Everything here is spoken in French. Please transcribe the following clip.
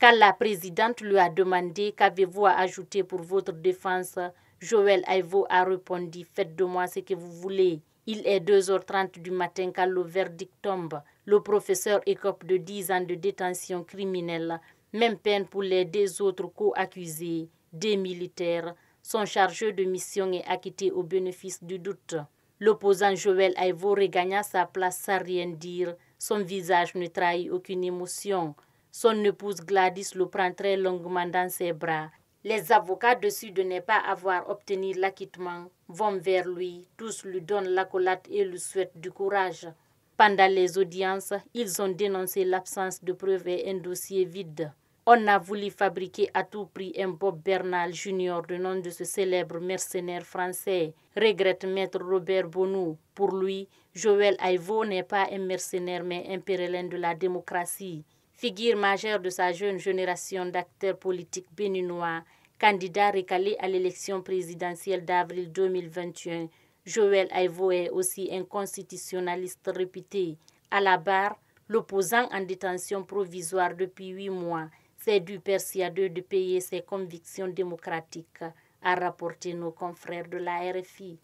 Quand la présidente lui a demandé qu'avez-vous à ajouter pour votre défense, Joël Aivo a répondu Faites de moi ce que vous voulez. Il est 2h30 du matin quand le verdict tombe. Le professeur écope de 10 ans de détention criminelle, même peine pour les deux autres co-accusés, des militaires. Son chargeur de mission est acquitté au bénéfice du doute. L'opposant Joël Aivo regagna sa place sans rien dire. Son visage ne trahit aucune émotion. Son épouse Gladys le prend très longuement dans ses bras. Les avocats dessus de ne pas avoir obtenu l'acquittement vont vers lui. Tous lui donnent l'accolade et lui souhaitent du courage. Pendant les audiences, ils ont dénoncé l'absence de preuves et un dossier vide. On a voulu fabriquer à tout prix un Bob Bernal Junior du nom de ce célèbre mercenaire français, regrette maître Robert Bonou. Pour lui, Joël Aivo n'est pas un mercenaire mais un périlin de la démocratie. Figure majeure de sa jeune génération d'acteurs politiques béninois, candidat récalé à l'élection présidentielle d'avril 2021, Joël Aïvo est aussi un constitutionnaliste réputé. À la barre, l'opposant en détention provisoire depuis huit mois c'est du Persiadeux de payer ses convictions démocratiques, a rapporté nos confrères de la RFI.